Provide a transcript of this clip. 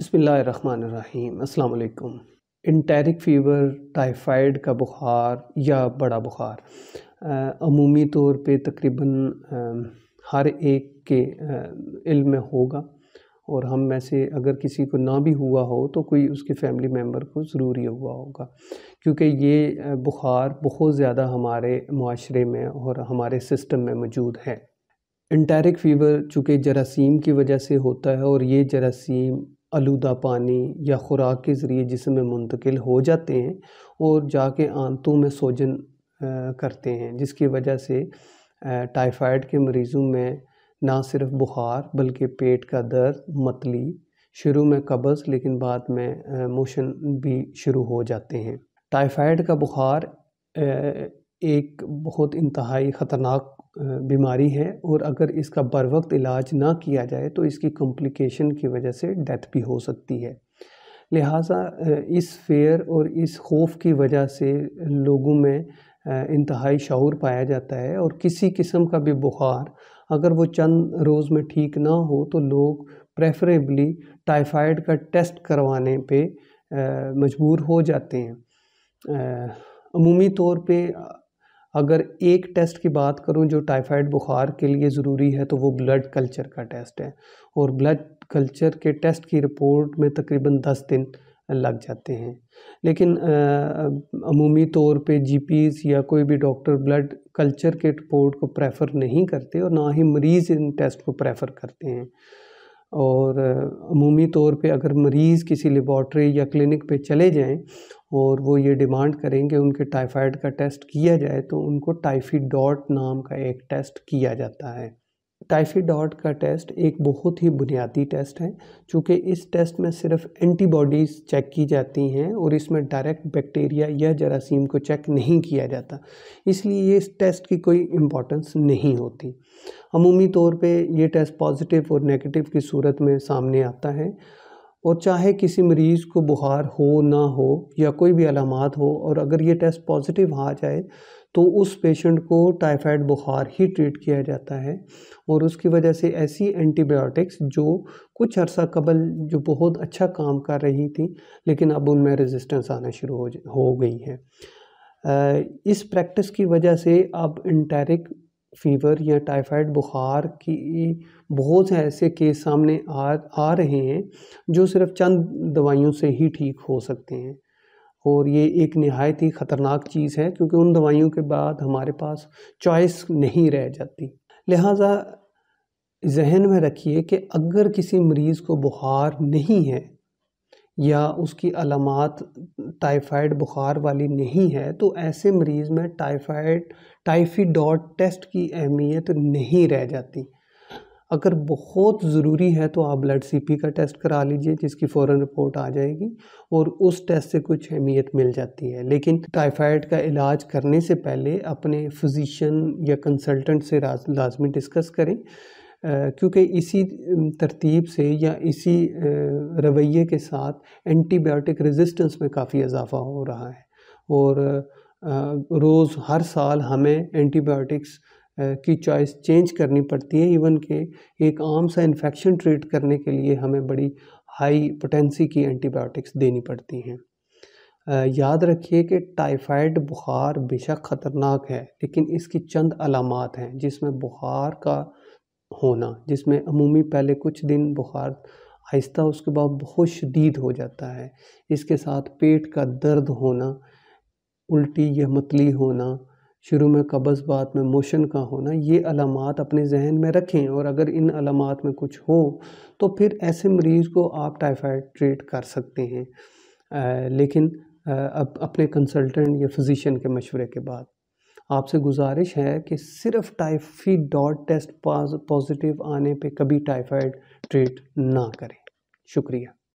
बसमीम् अल्लाम enteric fever typhoid का बुखार या बड़ा बुखार अमूमी तौर पे तकरीबन हर एक के इल्म में होगा और हम में से अगर किसी को ना भी हुआ हो तो कोई उसके फैमिली मेम्बर को ज़रूरी हुआ होगा क्योंकि ये बुखार बहुत ज़्यादा हमारे माशरे में और हमारे सिस्टम में मौजूद है इंटेरिक फ़ीवर चूँकि जरासीम की वजह से होता है और ये जरासीम आलूदा पानी या ख़ुराक के ज़रिए जिसम में मुंतकिल हो जाते हैं और जाके आंतों में सोजन करते हैं जिसकी वजह से टाइफाइड के मरीज़ों में ना सिर्फ बुखार बल्कि पेट का दर्द मतली शुरू में कब्ज़ लेकिन बाद में मोशन भी शुरू हो जाते हैं टाइफाइड का बुखार एक बहुत इंतहाई ख़तरनाक बीमारी है और अगर इसका बर वक्त इलाज ना किया जाए तो इसकी कॉम्प्लिकेशन की वजह से डेथ भी हो सकती है लिहाजा इस फेयर और इस खौफ की वजह से लोगों में इंतहाई शौर पाया जाता है और किसी किस्म का भी बुखार अगर वो चंद रोज़ में ठीक ना हो तो लोग प्रेफरेबली टाइफाइड का टेस्ट करवाने पे मजबूर हो जाते हैं अमूमी तौर पे अगर एक टेस्ट की बात करूं जो टाइफाइड बुखार के लिए ज़रूरी है तो वो ब्लड कल्चर का टेस्ट है और ब्लड कल्चर के टेस्ट की रिपोर्ट में तकरीबन दस दिन लग जाते हैं लेकिन अमूमी तौर पे जीपीज़ या कोई भी डॉक्टर ब्लड कल्चर के रिपोर्ट को प्रेफर नहीं करते और ना ही मरीज़ इन टेस्ट को प्रेफर करते हैं और अमूमी तौर पे अगर मरीज़ किसी लेबॉर्ट्री या क्लिनिक पे चले जाएं और वो ये डिमांड करेंगे उनके टाइफाइड का टेस्ट किया जाए तो उनको टाइफी डॉट नाम का एक टेस्ट किया जाता है टाइफी डॉट का टेस्ट एक बहुत ही बुनियादी टेस्ट है चूँकि इस टेस्ट में सिर्फ एंटीबॉडीज़ चेक की जाती हैं और इसमें डायरेक्ट बैक्टीरिया या जरासीम को चेक नहीं किया जाता इसलिए ये इस टेस्ट की कोई इम्पोर्टेंस नहीं होती अमूमी तौर पे ये टेस्ट पॉजिटिव और नेगेटिव की सूरत में सामने आता है और चाहे किसी मरीज़ को बुखार हो ना हो या कोई भी अलामत हो और अगर ये टेस्ट पॉजिटिव आ जाए तो उस पेशेंट को टाइफाइड बुखार ही ट्रीट किया जाता है और उसकी वजह से ऐसी एंटीबायोटिक्स जो कुछ अरसा कबल जो बहुत अच्छा काम कर रही थी लेकिन अब उनमें रेजिस्टेंस आना शुरू हो हो गई है इस प्रैक्टिस की वजह से अब इंटेरिक फीवर या टाइफाइड बुखार की बहुत से ऐसे केस सामने आ आ रहे हैं जो सिर्फ चंद दवाइयों से ही ठीक हो सकते हैं और ये एक नहायत ही ख़तरनाक चीज़ है क्योंकि उन दवाइयों के बाद हमारे पास चॉइस नहीं रह जाती लिहाजा जहन में रखिए कि अगर किसी मरीज़ को बुखार नहीं है या उसकी अलामत टाइफाइड बुखार वाली नहीं है तो ऐसे मरीज़ में टाइफाइड डॉट टेस्ट की अहमियत नहीं रह जाती अगर बहुत ज़रूरी है तो आप ब्लड सीपी का टेस्ट करा लीजिए जिसकी फ़ौर रिपोर्ट आ जाएगी और उस टेस्ट से कुछ अहमियत मिल जाती है लेकिन टाइफाइड का इलाज करने से पहले अपने फिजिशन या कंसल्टेंट से लाजमी डिस्कस करें क्योंकि इसी तरतीब से या इसी रवैये के साथ एंटीबायोटिक रेजिस्टेंस में काफ़ी इजाफा हो रहा है और रोज़ हर साल हमें एंटीबायोटिक्स की चॉइस चेंज करनी पड़ती है इवन के एक आम सा इन्फेक्शन ट्रीट करने के लिए हमें बड़ी हाई पोटेंसी की एंटीबायोटिक्स देनी पड़ती हैं याद रखिए कि टाइफाइड बुखार बेशक ख़तरनाक है लेकिन इसकी चंद अलामत हैं जिसमें बुखार का होना जिसमें अमूमी पहले कुछ दिन बुखार आहिस्ता उसके बाद बहुत शदीद हो जाता है इसके साथ पेट का दर्द होना उल्टी या मतली होना शुरू में कब्ज़ बाद में मोशन का होना ये अलामत अपने जहन में रखें और अगर इन अलामत में कुछ हो तो फिर ऐसे मरीज़ को आप टाइफाइड ट्रीट कर सकते हैं आ, लेकिन आ, अब अपने कंसल्टेंट या फिज़िशन के मशवरे के बाद आपसे गुजारिश है कि सिर्फ टाइफी डॉट टेस्ट पॉजिटिव आने पे कभी टाइफाइड ट्रीट ना करें शुक्रिया